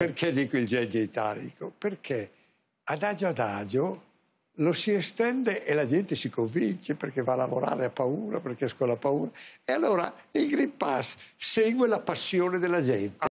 Perché dico il genio italico? Perché adagio adagio lo si estende e la gente si convince perché va a lavorare a paura, perché escola a paura. E allora il Green Pass segue la passione della gente.